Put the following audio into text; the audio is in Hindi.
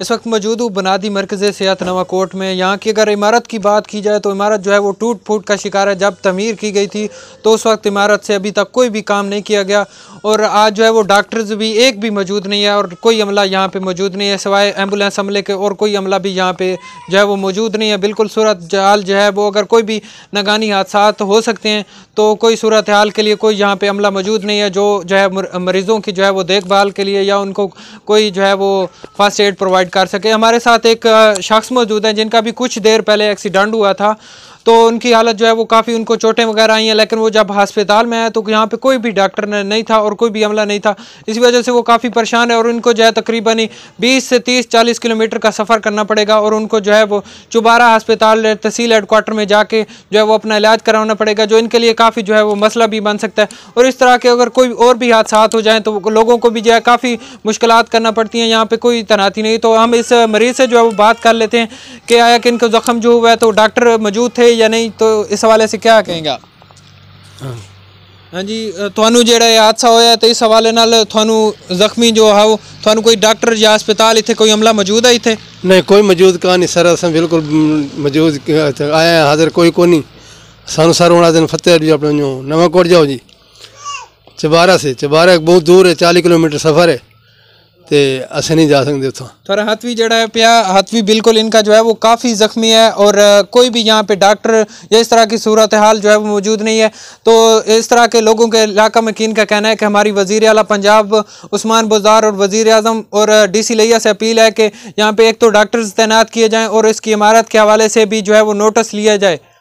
इस वक्त मौजूद हूँ बनादी मरकज़ सियात नवा कोट में यहाँ की अगर इमारत की बात की जाए तो इमारत जो है वो टूट फूट का शिकार है जब तमीर की गई थी तो उस वक्त इमारत से अभी तक कोई भी काम नहीं किया गया और आज जो है वो डॉक्टर्स भी एक भी मौजूद नहीं है और कोई अमला यहाँ पर मौजूद नहीं है सिवाए एम्बुलेंस अमले के और कोई अमला भी यहाँ पर जो है वो मौजूद नहीं है बिल्कुल सूरत हाल जो है वो अगर कोई भी नगानी हादसा हो सकते हैं तो कोई सूरत हाल के लिए कोई यहाँ पर अमला मौजूद नहीं है जो जो है मरीज़ों की जो है वो देखभाल के लिए या उनको कोई जो है वो फर्स्ट एड प्रोवाइड प्रोवाइड कर सके हमारे साथ एक शख्स मौजूद है जिनका भी कुछ देर पहले एक्सीडेंट हुआ था तो उनकी हालत जो है वो काफ़ी उनको चोटें वगैरह आई हैं लेकिन वो जब अस्पताल में आया तो यहाँ पर कोई भी डॉक्टर नहीं था और कोई भी अमला नहीं था इसी वजह से वो काफ़ी परेशान है और उनको जो है तकरीबन बीस से तीस चालीस किलोमीटर का सफ़र करना पड़ेगा और उनको जो है वो चुबारा हस्पताल तहसील हेडकोार्टर में जाके जो है वो अपना इलाज कराना पड़ेगा जो इनके लिए काफ़ी जो है वो मसला भी बन सकता है और इस तरह के अगर कोई और भी हादसा हो जाएँ तो लोगों को भी जो है काफ़ी मुश्किल करना पड़ती हैं यहाँ पर कोई तैनाती नहीं तो हम इस मरीज़ से जो है वो बात कर लेते हैं कि आया कि इनको ज़ख्म जो हुआ है तो डॉक्टर मौजूद थे या नहीं तो इस हवाले से क्या कहेंगे आप ਹਾਂਜੀ ਤੁਹਾਨੂੰ ਜਿਹੜਾ ਇਹ ਹਾਦਸਾ ਹੋਇਆ ਤੇ ਇਸ ਹਵਾਲੇ ਨਾਲ ਤੁਹਾਨੂੰ ਜ਼ਖਮੀ ਜੋ ਹੈ ਉਹ ਤੁਹਾਨੂੰ ਕੋਈ ਡਾਕਟਰ ਜਾਂ ਹਸਪਤਾਲ ਇੱਥੇ ਕੋਈ ਅਮਲਾ ਮੌਜੂਦ ਹੈ ਇੱਥੇ ਨਹੀਂ ਕੋਈ ਮੌਜੂਦ ਕਾ ਨਹੀਂ ਸਰ ਅਸਾਂ ਬਿਲਕੁਲ ਮੌਜੂਦ ਆਇਆ ਹਾਜ਼ਰ ਕੋਈ ਕੋ ਨਹੀਂ ਸਾਨੂੰ ਸਰ ਉਹਨਾਂ ਦਿਨ ਫਤਿਹ ਜੀ ਆਪਣੇ ਨੂੰ ਨਵਾਂ ਕੋਟ ਜਾਓ ਜੀ ਚਬਾਰਾ ਸੇ ਚਬਾਰਾ ਬਹੁਤ ਦੂਰ ਹੈ 40 ਕਿਲੋਮੀਟਰ ਸਫ਼ਰ ਹੈ तो अस नहीं जा सकते उतो थोड़ा हाथ भी जोड़ा है पिया हाथ भी बिल्कुल इनका जो है वो काफ़ी ज़ख्मी है और कोई भी यहाँ पे डॉक्टर या इस तरह की सूरत हाल जो है वो मौजूद नहीं है तो इस तरह के लोगों के इलाका किन का कहना है कि हमारी वज़ी अला पंजाब उस्मान बुजार और वज़ी अजम और डी सी लिया से अपील है कि यहाँ पर एक तो डॉक्टर्स तैनात किए जाएँ और इसकी इमारत के हवाले से भी जो है वो नोटिस लिया जाए